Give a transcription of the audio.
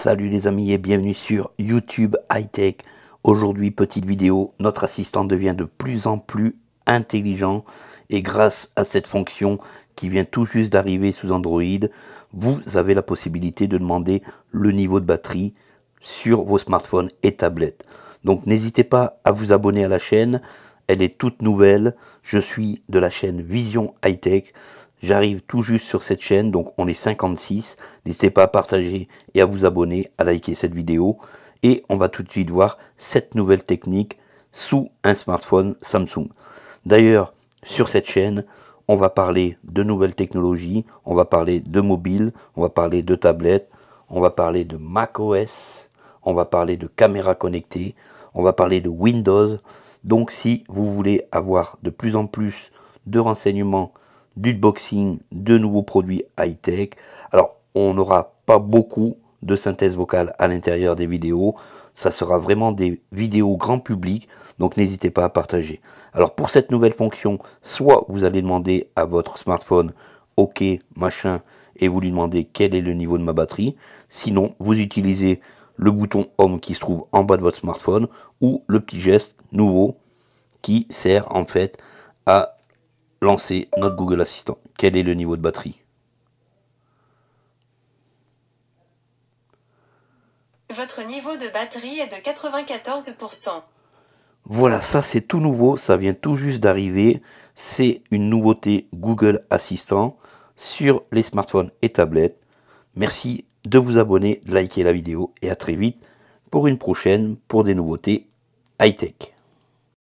Salut les amis et bienvenue sur YouTube Hightech. Tech. Aujourd'hui, petite vidéo, notre assistant devient de plus en plus intelligent et grâce à cette fonction qui vient tout juste d'arriver sous Android, vous avez la possibilité de demander le niveau de batterie sur vos smartphones et tablettes. Donc n'hésitez pas à vous abonner à la chaîne, elle est toute nouvelle. Je suis de la chaîne Vision High Tech. J'arrive tout juste sur cette chaîne, donc on est 56. N'hésitez pas à partager et à vous abonner, à liker cette vidéo. Et on va tout de suite voir cette nouvelle technique sous un smartphone Samsung. D'ailleurs, sur cette chaîne, on va parler de nouvelles technologies, on va parler de mobile, on va parler de tablettes, on va parler de macOS, on va parler de caméras connectées, on va parler de Windows, donc si vous voulez avoir de plus en plus de renseignements, boxing, de nouveaux produits high-tech, alors on n'aura pas beaucoup de synthèse vocale à l'intérieur des vidéos. Ça sera vraiment des vidéos grand public, donc n'hésitez pas à partager. Alors pour cette nouvelle fonction, soit vous allez demander à votre smartphone OK, machin, et vous lui demandez quel est le niveau de ma batterie. Sinon, vous utilisez le bouton Home qui se trouve en bas de votre smartphone ou le petit geste nouveau qui sert en fait à lancer notre Google Assistant. Quel est le niveau de batterie Votre niveau de batterie est de 94%. Voilà, ça c'est tout nouveau, ça vient tout juste d'arriver. C'est une nouveauté Google Assistant sur les smartphones et tablettes. Merci de vous abonner, de liker la vidéo et à très vite pour une prochaine pour des nouveautés high-tech.